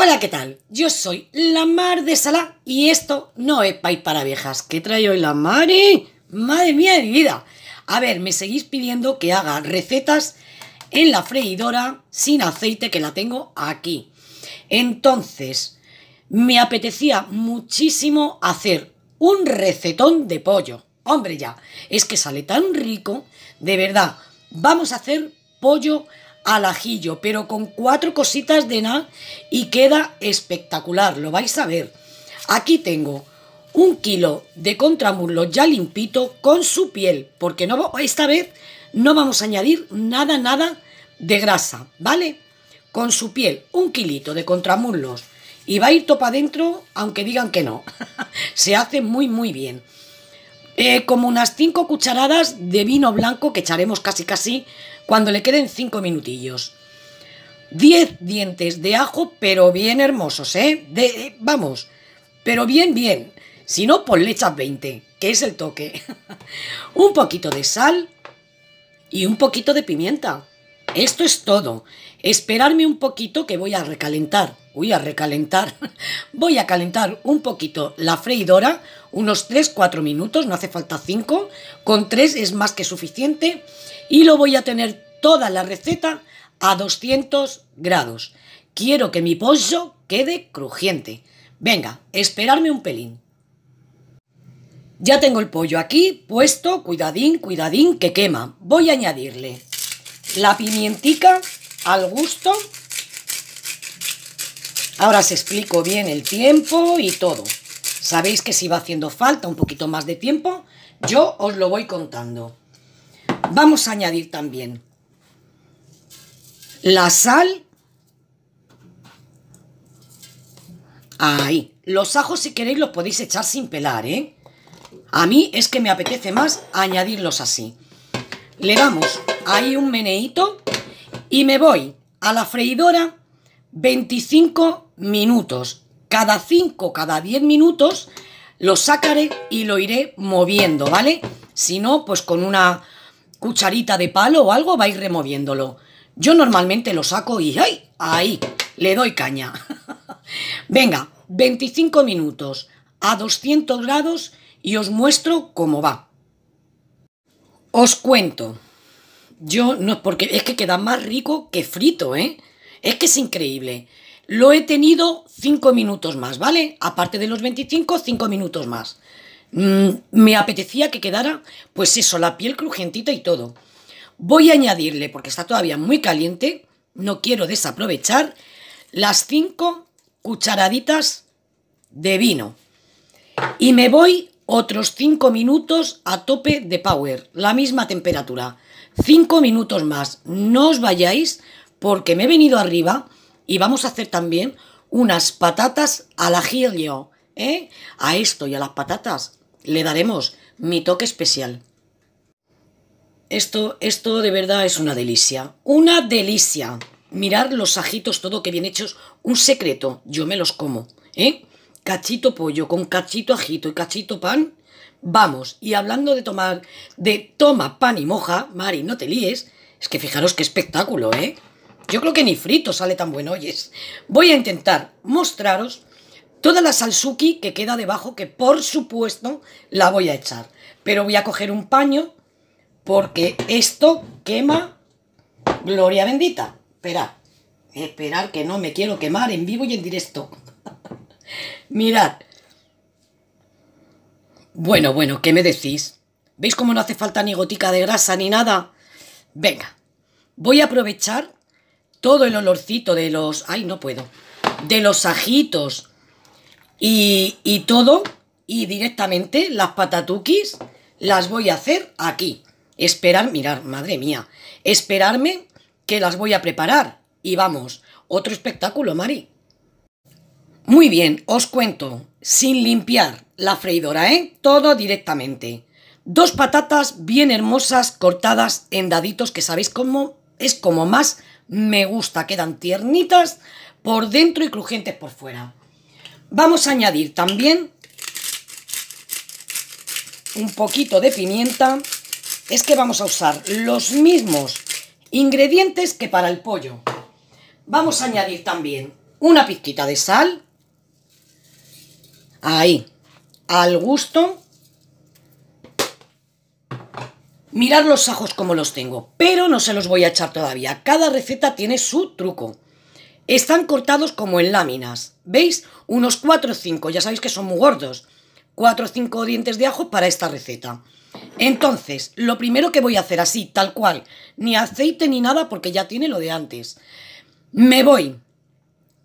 Hola, ¿qué tal? Yo soy la Mar de Sala y esto no es País para Viejas. ¿Qué trae hoy la Mari? ¡Madre mía de vida! A ver, me seguís pidiendo que haga recetas en la freidora sin aceite que la tengo aquí. Entonces, me apetecía muchísimo hacer un recetón de pollo. Hombre ya, es que sale tan rico, de verdad. Vamos a hacer pollo al ajillo, pero con cuatro cositas de nada y queda espectacular, lo vais a ver. Aquí tengo un kilo de contramurlos ya limpito con su piel, porque no, esta vez no vamos a añadir nada, nada de grasa, ¿vale? Con su piel, un kilito de contramurlos y va a ir topa adentro, aunque digan que no. Se hace muy, muy bien. Eh, como unas cinco cucharadas de vino blanco que echaremos casi casi cuando le queden 5 minutillos. 10 dientes de ajo, pero bien hermosos, ¿eh? ¿eh? vamos, pero bien, bien. Si no, pues le 20, que es el toque. un poquito de sal y un poquito de pimienta. Esto es todo. Esperarme un poquito que voy a recalentar voy a recalentar. Voy a calentar un poquito la freidora, unos 3-4 minutos, no hace falta 5. Con 3 es más que suficiente. Y lo voy a tener toda la receta a 200 grados. Quiero que mi pollo quede crujiente. Venga, esperarme un pelín. Ya tengo el pollo aquí puesto, cuidadín, cuidadín, que quema. Voy a añadirle la pimientica al gusto Ahora os explico bien el tiempo y todo. Sabéis que si va haciendo falta un poquito más de tiempo, yo os lo voy contando. Vamos a añadir también la sal. Ahí. Los ajos, si queréis, los podéis echar sin pelar, ¿eh? A mí es que me apetece más añadirlos así. Le damos ahí un meneito y me voy a la freidora 25 minutos, cada 5, cada 10 minutos, lo sacaré y lo iré moviendo, ¿vale? Si no, pues con una cucharita de palo o algo vais removiéndolo. Yo normalmente lo saco y ¡ay! Ahí, le doy caña. Venga, 25 minutos a 200 grados y os muestro cómo va. Os cuento. Yo no, porque es que queda más rico que frito, ¿eh? Es que es increíble. Lo he tenido 5 minutos más, ¿vale? Aparte de los 25, 5 minutos más. Mm, me apetecía que quedara, pues eso, la piel crujentita y todo. Voy a añadirle, porque está todavía muy caliente, no quiero desaprovechar, las 5 cucharaditas de vino. Y me voy otros 5 minutos a tope de power, la misma temperatura. 5 minutos más, no os vayáis porque me he venido arriba y vamos a hacer también unas patatas al ajillo. ¿eh? A esto y a las patatas le daremos mi toque especial. Esto, esto de verdad es una delicia. Una delicia. Mirar los ajitos, todo que bien hechos. Un secreto, yo me los como. ¿eh? Cachito pollo con cachito ajito y cachito pan. Vamos, y hablando de tomar, de toma pan y moja, Mari, no te líes. Es que fijaros qué espectáculo, ¿eh? Yo creo que ni frito sale tan bueno, oyes. Voy a intentar mostraros toda la salsuki que queda debajo, que por supuesto la voy a echar. Pero voy a coger un paño, porque esto quema gloria bendita. Esperad, esperar que no me quiero quemar en vivo y en directo. Mirad. Bueno, bueno, ¿qué me decís? ¿Veis cómo no hace falta ni gotica de grasa ni nada? Venga, voy a aprovechar todo el olorcito de los... Ay, no puedo. De los ajitos y, y todo. Y directamente las patatukis las voy a hacer aquí. Esperar, mirar, madre mía. Esperarme que las voy a preparar. Y vamos, otro espectáculo, Mari. Muy bien, os cuento. Sin limpiar la freidora, ¿eh? Todo directamente. Dos patatas bien hermosas cortadas en daditos que sabéis cómo es como más me gusta, quedan tiernitas por dentro y crujientes por fuera. Vamos a añadir también un poquito de pimienta. Es que vamos a usar los mismos ingredientes que para el pollo. Vamos a añadir también una pizquita de sal. Ahí, al gusto. Mirad los ajos como los tengo, pero no se los voy a echar todavía. Cada receta tiene su truco. Están cortados como en láminas. ¿Veis? Unos 4 o 5. Ya sabéis que son muy gordos. 4 o 5 dientes de ajo para esta receta. Entonces, lo primero que voy a hacer así, tal cual, ni aceite ni nada porque ya tiene lo de antes. Me voy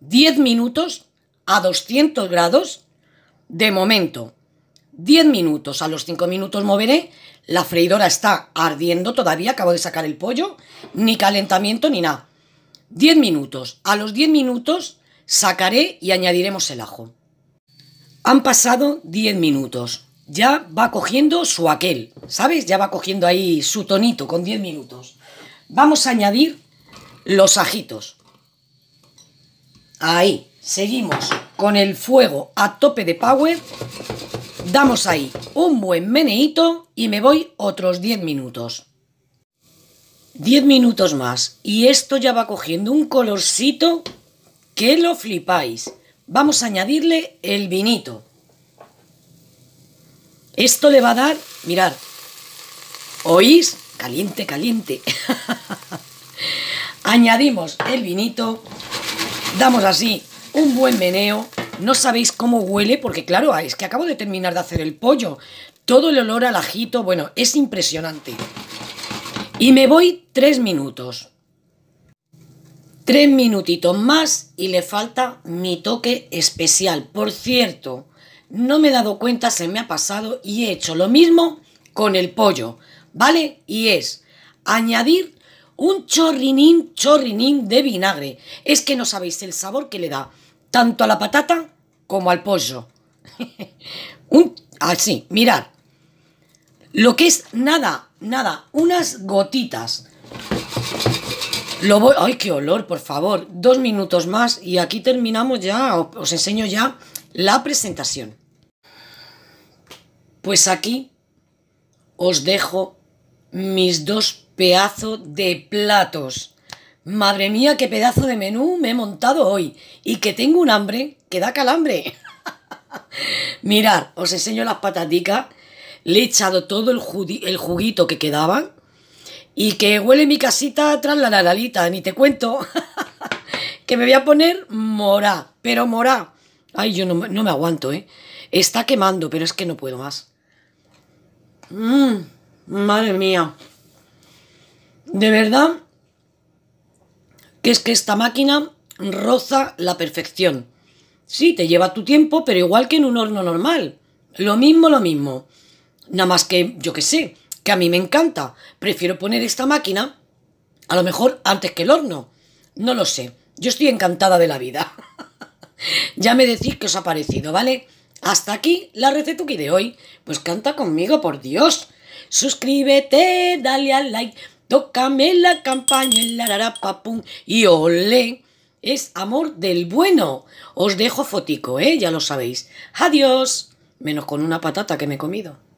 10 minutos a 200 grados de momento. 10 minutos, a los 5 minutos moveré la freidora está ardiendo todavía, acabo de sacar el pollo, ni calentamiento ni nada. 10 minutos. A los 10 minutos sacaré y añadiremos el ajo. Han pasado 10 minutos. Ya va cogiendo su aquel, ¿sabes? Ya va cogiendo ahí su tonito con 10 minutos. Vamos a añadir los ajitos. Ahí, seguimos con el fuego a tope de power Damos ahí un buen meneíto y me voy otros 10 minutos. 10 minutos más y esto ya va cogiendo un colorcito que lo flipáis. Vamos a añadirle el vinito. Esto le va a dar, mirad, ¿oís? Caliente, caliente. Añadimos el vinito, damos así un buen meneo no sabéis cómo huele, porque claro, ah, es que acabo de terminar de hacer el pollo. Todo el olor al ajito, bueno, es impresionante. Y me voy tres minutos. Tres minutitos más y le falta mi toque especial. Por cierto, no me he dado cuenta, se me ha pasado y he hecho lo mismo con el pollo, ¿vale? Y es añadir un chorrinín, chorrinín de vinagre. Es que no sabéis el sabor que le da tanto a la patata como al pollo. así, mirad, Lo que es nada, nada, unas gotitas. Lo voy, ay, qué olor, por favor. Dos minutos más y aquí terminamos ya, os enseño ya la presentación. Pues aquí os dejo mis dos pedazos de platos Madre mía, qué pedazo de menú me he montado hoy y que tengo un hambre que da calambre. Mirad, os enseño las pataticas. Le he echado todo el, el juguito que quedaban y que huele mi casita tras la naralita, ni te cuento. que me voy a poner morá, pero morá. Ay, yo no, no, me aguanto, ¿eh? Está quemando, pero es que no puedo más. Mmm, madre mía. De verdad que es que esta máquina roza la perfección. Sí, te lleva tu tiempo, pero igual que en un horno normal. Lo mismo, lo mismo. Nada más que, yo que sé, que a mí me encanta. Prefiero poner esta máquina, a lo mejor antes que el horno. No lo sé. Yo estoy encantada de la vida. ya me decís que os ha parecido, ¿vale? Hasta aquí la que de hoy. Pues canta conmigo, por Dios. Suscríbete, dale al like. Tócame la campaña, la y olé, Es amor del bueno. Os dejo fotico, ¿eh? Ya lo sabéis. Adiós. Menos con una patata que me he comido.